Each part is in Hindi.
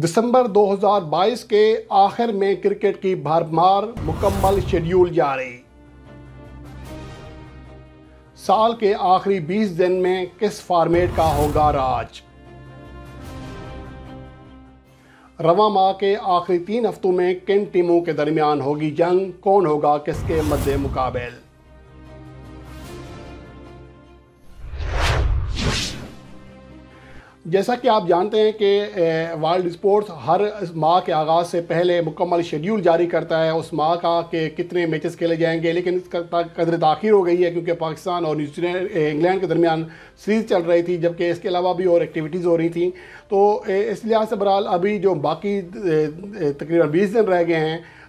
दिसंबर 2022 के आखिर में क्रिकेट की भरमार मुकम्मल शेड्यूल जारी साल के आखिरी 20 दिन में किस फॉर्मेट का होगा राज रवा माह के आखिरी तीन हफ्तों में किन टीमों के दरमियान होगी जंग कौन होगा किसके मद्दे मुकाबल जैसा कि आप जानते हैं कि वर्ल्ड स्पोर्ट्स हर माह के आगाज़ से पहले मुकम्मल शेड्यूल जारी करता है उस माह का कि कितने मैचेस खेले जाएंगे लेकिन इसका कदर ताखिर हो गई है क्योंकि पाकिस्तान और न्यूजीलैंड इंग्लैंड के दरमियान सीरीज़ चल रही थी जबकि इसके अलावा भी और एक्टिविटीज़ हो रही थी तो इस लिहाज से बहरहाल अभी जो बाकी तकरीबन बीस दिन रह गए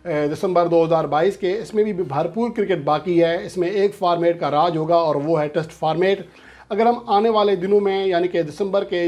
हैं दिसंबर 2022 के इसमें भी भरपूर क्रिकेट बाकी है इसमें एक फार्मेट का राज होगा और वो है टेस्ट फार्मेट अगर हम आने वाले दिनों में यानी कि दिसंबर के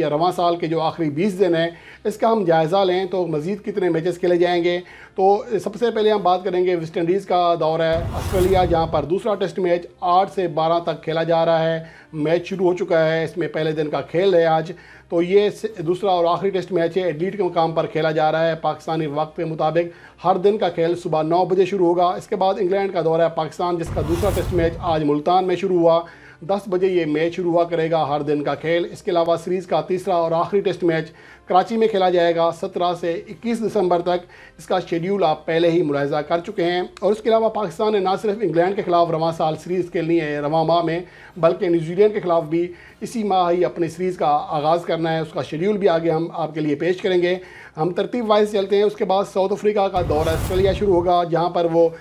या रवा साल के जो आखिरी बीस दिन हैं इसका हम जायज़ा लें तो मज़ीद कितने मैचेस खेले जाएंगे तो सबसे पहले हम बात करेंगे वेस्ट इंडीज़ का दौर है ऑस्ट्रेलिया जहाँ पर दूसरा टेस्ट मैच आठ से बारह तक खेला जा रहा है मैच शुरू हो चुका है इसमें पहले दिन का खेल है आज तो ये दूसरा और आखिरी टेस्ट मैच है एडलीट के मुकाम पर खेला जा रहा है पाकिस्तानी वक्त के मुताबिक हर दिन का खेल सुबह नौ बजे शुरू होगा इसके बाद इंग्लैंड का दौरा है पाकिस्तान जिसका दूसरा टेस्ट मैच आज मुल्तान में शुरू हुआ दस बजे ये मैच शुरू हुआ करेगा हर दिन का खेल इसके अलावा सीरीज़ का तीसरा और आखिरी टेस्ट मैच कराची में खेला जाएगा 17 से 21 दिसंबर तक इसका शेड्यूल आप पहले ही मुलायजा कर चुके हैं और इसके अलावा पाकिस्तान ने ना सिर्फ इंग्लैंड के खिलाफ रवा साल सीरीज़ खेलनी है रवा माह में बल्कि न्यूजीलैंड के खिलाफ भी इसी माह ही अपनी सीरीज़ का आगाज़ करना है उसका शेड्यूल भी आगे हम आपके लिए पेश करेंगे हम तरतीब वाइज चलते हैं उसके बाद साउथ अफ्रीका का दौरा ऑस्ट्रेलिया शुरू होगा जहाँ पर वो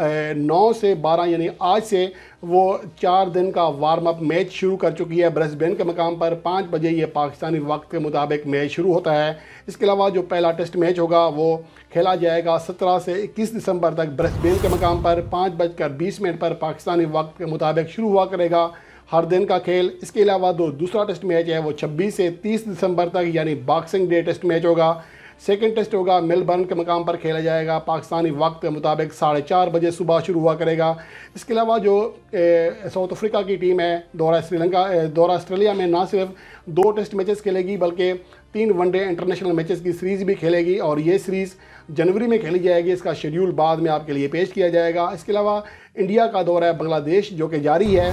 नौ से बारह यानी आज से वो चार दिन का वार्म अप मैच शुरू कर चुकी है ब्रसबेन के मकाम पर पाँच बजे ये पाकिस्तानी वक्त के मुताबिक मैच शुरू होता है इसके अलावा जो पहला टेस्ट मैच होगा वो खेला जाएगा सत्रह से इक्कीस दिसंबर तक ब्रसबेन के मकाम पर पाँच बजकर बीस मिनट पर पाकिस्तानी वक्त के मुताबिक शुरू हुआ करेगा हर दिन का खेल इसके अलावा दो दूसरा टेस्ट मैच है वो छब्बीस से तीस दिसंबर तक यानी बॉक्सिंग डे टेस्ट मैच होगा सेकेंड टेस्ट होगा मेलबर्न के मकाम पर खेला जाएगा पाकिस्तानी वक्त के मुताबिक साढ़े चार बजे सुबह शुरू हुआ करेगा इसके अलावा जो साउथ अफ्रीका की टीम है दौरा श्रीलंका दौरा ऑस्ट्रेलिया में ना सिर्फ दो टेस्ट मैचेस खेलेगी बल्कि तीन वनडे इंटरनेशनल मैचेस की सीरीज़ भी खेलेगी और ये सीरीज़ जनवरी में खेली जाएगी इसका शेड्यूल बाद में आपके लिए पेश किया जाएगा इसके अलावा इंडिया का दौरा है बांग्लादेश जो कि जारी है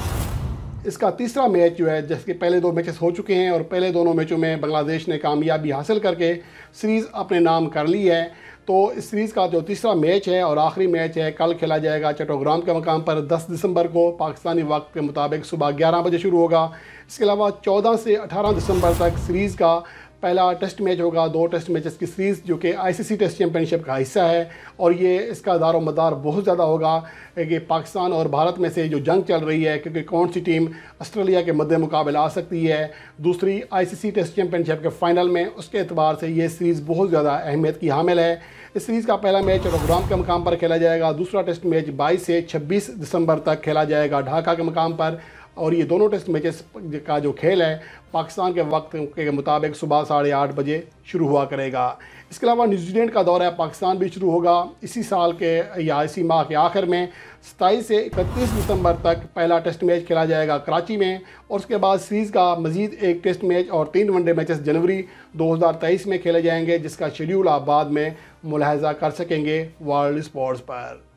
इसका तीसरा मैच जो है जैसे पहले दो मैचेस हो चुके हैं और पहले दोनों मैचों में बांग्लादेश ने कामयाबी हासिल करके सीरीज़ अपने नाम कर ली है तो इस सीरीज़ का जो तीसरा मैच है और आखिरी मैच है कल खेला जाएगा चटोग्राम के मकाम पर 10 दिसंबर को पाकिस्तानी वक्त के मुताबिक सुबह 11 बजे शुरू होगा इसके अलावा 14 से 18 दिसंबर तक सीरीज़ का पहला टेस्ट मैच होगा दो टेस्ट मैचेस की सीरीज़ जो कि आईसीसी टेस्ट चैंपियनशिप का हिस्सा है और ये इसका दार मदार बहुत ज़्यादा होगा कि पाकिस्तान और भारत में से जो जंग चल रही है क्योंकि कौन सी टीम ऑस्ट्रेलिया के मद्दे मुकाबला आ सकती है दूसरी आईसीसी टेस्ट चैंपियनशिप के फ़ाइनल में उसके अतबार से ये सीरीज़ बहुत ज़्यादा अहमियत की हामिल है इस सीरीज़ का पहला मैच रोग्राम के मकाम पर खेला जाएगा दूसरा टेस्ट मैच बाईस से छब्बीस दिसंबर तक खेला जाएगा ढाका के मकाम पर और ये दोनों टेस्ट मैचेस का जो खेल है पाकिस्तान के वक्त के मुताबिक सुबह साढ़े आठ बजे शुरू हुआ करेगा इसके अलावा न्यूजीलैंड का दौरा पाकिस्तान भी शुरू होगा इसी साल के या इसी माह के आखिर में सताईस से इकतीस दिसंबर तक पहला टेस्ट मैच खेला जाएगा कराची में और उसके बाद सीरीज़ का मजीद एक टेस्ट मैच और तीन वनडे मैचेस जनवरी 2023 में खेले जाएंगे जिसका शेड्यूल आप बाद में मुलाहजा कर सकेंगे वर्ल्ड स्पोर्ट्स पर